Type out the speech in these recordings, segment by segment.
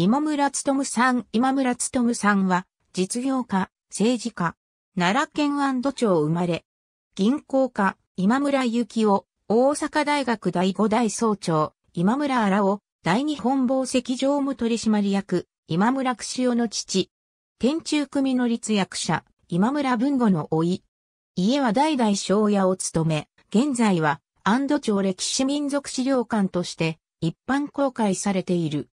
今村むさん、今村むさんは、実業家、政治家、奈良県安堵町生まれ、銀行家、今村幸雄、大阪大学第五代総長、今村荒尾、大日本宝石常務取締役、今村串尾の父、天中組の立役者、今村文吾のい、家は代々庄屋を務め、現在は安堵町歴史民族資料館として一般公開されている。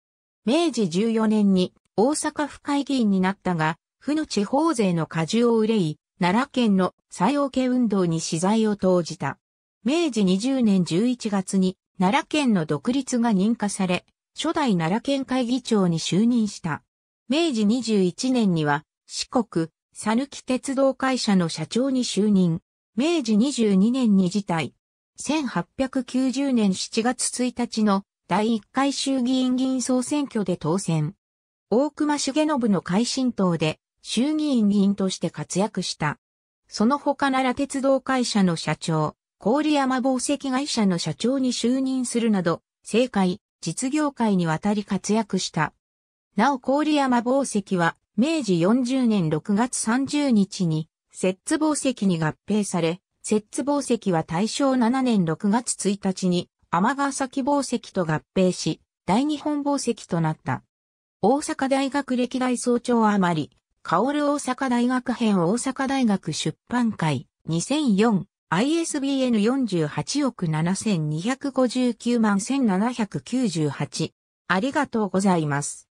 明治14年に大阪府会議員になったが、府の地方税の過重を憂い、奈良県の西洋系運動に資材を投じた。明治20年11月に奈良県の独立が認可され、初代奈良県会議長に就任した。明治21年には四国、さぬき鉄道会社の社長に就任。明治22年に辞退。1890年7月1日の第1回衆議院議員総選挙で当選。大隈重信の改新党で衆議院議員として活躍した。その他奈良鉄道会社の社長、郡山宝石会社の社長に就任するなど、政界、実業界にわたり活躍した。なお郡山宝石は、明治40年6月30日に、摂津宝石に合併され、摂津宝石は大正7年6月1日に、天ヶ崎宝石と合併し、大日本宝石となった。大阪大学歴代総長余り、薫大阪大学編大阪大学出版会 2004ISBN 48億7259万1798ありがとうございます。